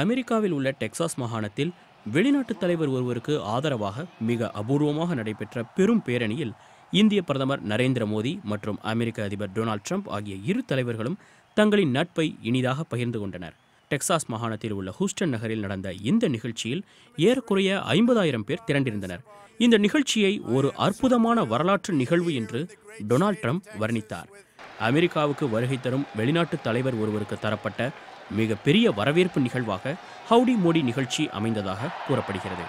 அமெரிக்காவில் உள்ள டெக்சாஸ் மாகாணத்தில் வெளிநாட்டு தலைவர் ஒருவருக்கு ஆதரவாக மிக அபூர்வமாக நடைபெற்ற பெரும் பேரணியில் இந்திய பிரதமர் நரேந்திர மோடி மற்றும் அமெரிக்க அதிபர் டொனால்ட் ட்ரம்ப் ஆகிய இரு தலைவர்களும் தங்களின் நட்பை இனிதாக பகிர்ந்து கொண்டனர் டெக்சாஸ் மாகாணத்தில் உள்ள ஹூஸ்டன் நகரில் நடந்த இந்த நிகழ்ச்சியில் ஏறக்குறைய ஐம்பதாயிரம் பேர் திரண்டிருந்தனர் இந்த நிகழ்ச்சியை ஒரு அற்புதமான வரலாற்று நிகழ்வு என்று டொனால்ட் ட்ரம்ப் வர்ணித்தார் அமெரிக்காவுக்கு வருகை தரும் வெளிநாட்டு தலைவர் ஒருவருக்கு தரப்பட்ட மிக பெரிய வரவேற்பு நிகழ்வாக ஹவுடி மோடி நிகழ்ச்சி அமைந்ததாக கூறப்படுகிறது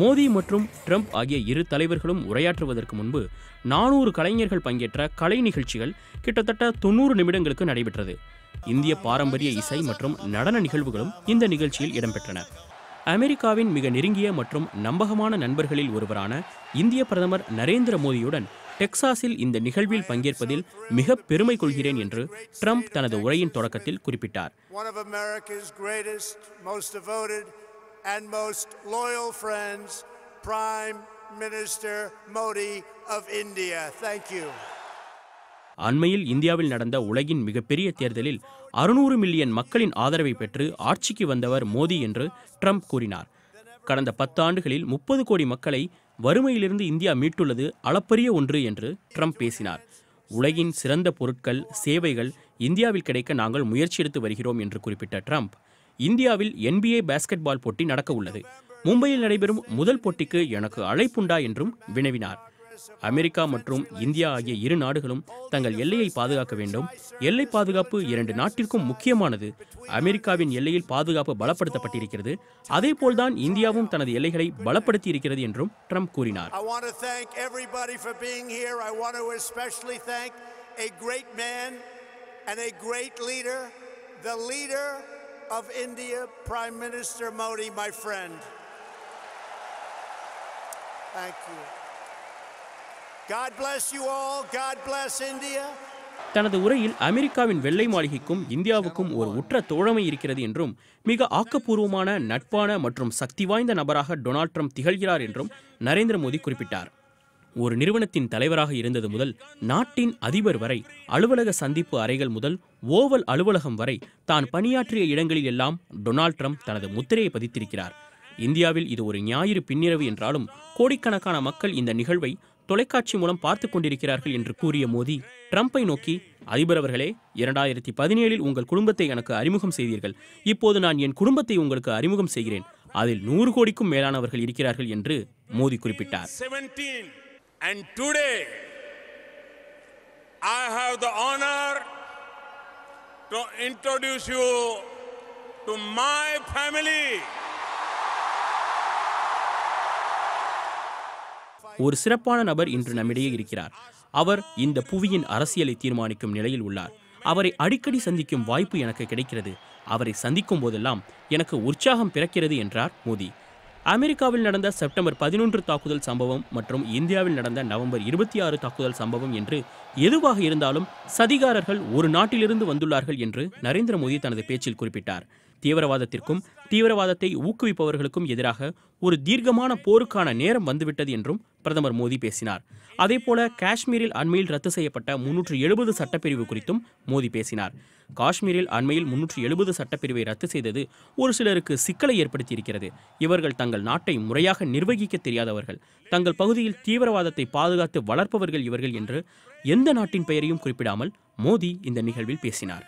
மோடி மற்றும் ட்ரம்ப் ஆகிய இரு தலைவர்களும் உரையாற்றுவதற்கு முன்பு நானூறு கலைஞர்கள் பங்கேற்ற கலை நிகழ்ச்சிகள் கிட்டத்தட்ட தொண்ணூறு நிமிடங்களுக்கு நடைபெற்றது இந்திய பாரம்பரிய இசை மற்றும் நடன நிகழ்வுகளும் இந்த நிகழ்ச்சியில் இடம்பெற்றன அமெரிக்காவின் மிக நெருங்கிய மற்றும் நம்பகமான நண்பர்களில் ஒருவரான இந்திய பிரதமர் நரேந்திர மோடியுடன் டெக்சாஸில் இந்த நிகழ்வில் பங்கேற்பதில் மிக பெருமை கொள்கிறேன் என்று ட்ரம்ப் தனது உரையின் தொடக்கத்தில் குறிப்பிட்டார் அண்மையில் இந்தியாவில் நடந்த உலகின் மிகப்பெரிய தேர்தலில் அறுநூறு மில்லியன் மக்களின் ஆதரவை பெற்று ஆட்சிக்கு வந்தவர் மோடி என்று ட்ரம்ப் கூறினார் கடந்த பத்து ஆண்டுகளில் முப்பது கோடி மக்களை வறுமையிலிருந்து இந்தியா மீட்டுள்ளது அளப்பரிய ஒன்று என்று ட்ரம்ப் பேசினார் உலகின் சிறந்த பொருட்கள் சேவைகள் இந்தியாவில் கிடைக்க நாங்கள் முயற்சி எடுத்து வருகிறோம் என்று குறிப்பிட்ட ட்ரம்ப் இந்தியாவில் என்பிஏ பேஸ்கெட் பால் போட்டி நடக்க உள்ளது மும்பையில் நடைபெறும் முதல் போட்டிக்கு எனக்கு அழைப்புண்டா என்றும் வினவினார் அமெரிக்கா மற்றும் இந்தியா ஆகிய இரு நாடுகளும் தங்கள் எல்லையை பாதுகாக்க வேண்டும் எல்லை பாதுகாப்பு இரண்டு நாட்டிற்கும் முக்கியமானது அமெரிக்காவின் எல்லையில் பாதுகாப்பு பலப்படுத்தப்பட்டிருக்கிறது அதே போல்தான் இந்தியாவும் தனது எல்லைகளை பலப்படுத்தி இருக்கிறது என்றும் ட்ரம்ப் கூறினார் of India, Prime Minister Modi, my friend. Thank you. தனது உரையில் அமெரிக்காவின் வெள்ளை மாளிகைக்கும் இந்தியாவுக்கும் ஒரு உற்ற தோழமை இருக்கிறது என்றும் மிக ஆக்கப்பூர்வமான நட்பான மற்றும் சக்தி வாய்ந்த நபராக டொனால்ட் ட்ரம்ப் திகழ்கிறார் என்றும் நரேந்திர மோடி குறிப்பிட்டார் ஒரு நிறுவனத்தின் தலைவராக இருந்தது முதல் நாட்டின் அதிபர் வரை அலுவலக சந்திப்பு அறைகள் முதல் ஓவல் அலுவலகம் வரை தான் பணியாற்றிய இடங்களில் எல்லாம் டொனால்ட் ட்ரம்ப் தனது முத்திரையை பதித்திருக்கிறார் இந்தியாவில் இது ஒரு ஞாயிறு பின்னிரவு என்றாலும் கோடிக்கணக்கான மக்கள் இந்த நிகழ்வை தொலைக்காட்சி மூலம் பார்த்து கொண்டிருக்கிறார்கள் என்று கூறிய மோடி ட்ரம்ப்பை நோக்கி அதிபர் அவர்களே இரண்டாயிரத்தி பதினேழில் உங்கள் குடும்பத்தை எனக்கு அறிமுகம் செய்தீர்கள் இப்போது நான் என் குடும்பத்தை உங்களுக்கு அறிமுகம் செய்கிறேன் அதில் நூறு கோடிக்கும் மேலானவர்கள் இருக்கிறார்கள் என்று மோடி குறிப்பிட்டார் And today, I have the honor to introduce you to my family. ஒரு சிறப்பான நபர் இன்று நம்மிடையே இருக்கிறார் அவர் இந்த புவியின் அரசியலை தீர்மானிக்கும் நிலையில் உள்ளார் அவரை அடிக்கடி சந்திக்கும் வாய்ப்பு எனக்கு கிடைக்கிறது அவரை சந்திக்கும் போதெல்லாம் எனக்கு உற்சாகம் பிறக்கிறது என்றார் மோடி அமெரிக்காவில் நடந்த செப்டம்பர் பதினொன்று தாக்குதல் சம்பவம் மற்றும் இந்தியாவில் நடந்த நவம்பர் இருபத்தி ஆறு தாக்குதல் சம்பவம் என்று எதுவாக இருந்தாலும் சதிகாரர்கள் ஒரு நாட்டிலிருந்து வந்துள்ளார்கள் என்று நரேந்திர மோடி தனது பேச்சில் குறிப்பிட்டார் தீவிரவாதத்திற்கும் தீவிரவாதத்தை ஊக்குவிப்பவர்களுக்கும் எதிராக ஒரு தீர்க்கமான போருக்கான நேரம் வந்துவிட்டது என்றும் பிரதமர் மோடி பேசினார் அதேபோல காஷ்மீரில் அண்மையில் ரத்து செய்யப்பட்ட முன்னூற்று எழுபது சட்டப்பிரிவு குறித்தும் மோடி பேசினார் காஷ்மீரில் அண்மையில் முன்னூற்று எழுபது சட்டப்பிரிவை ரத்து செய்தது ஒரு சிலருக்கு சிக்கலை ஏற்படுத்தியிருக்கிறது இவர்கள் தங்கள் நாட்டை முறையாக நிர்வகிக்க தெரியாதவர்கள் தங்கள் பகுதியில் தீவிரவாதத்தை பாதுகாத்து வளர்ப்பவர்கள் இவர்கள் என்று எந்த நாட்டின் பெயரையும் குறிப்பிடாமல் மோடி இந்த நிகழ்வில் பேசினார்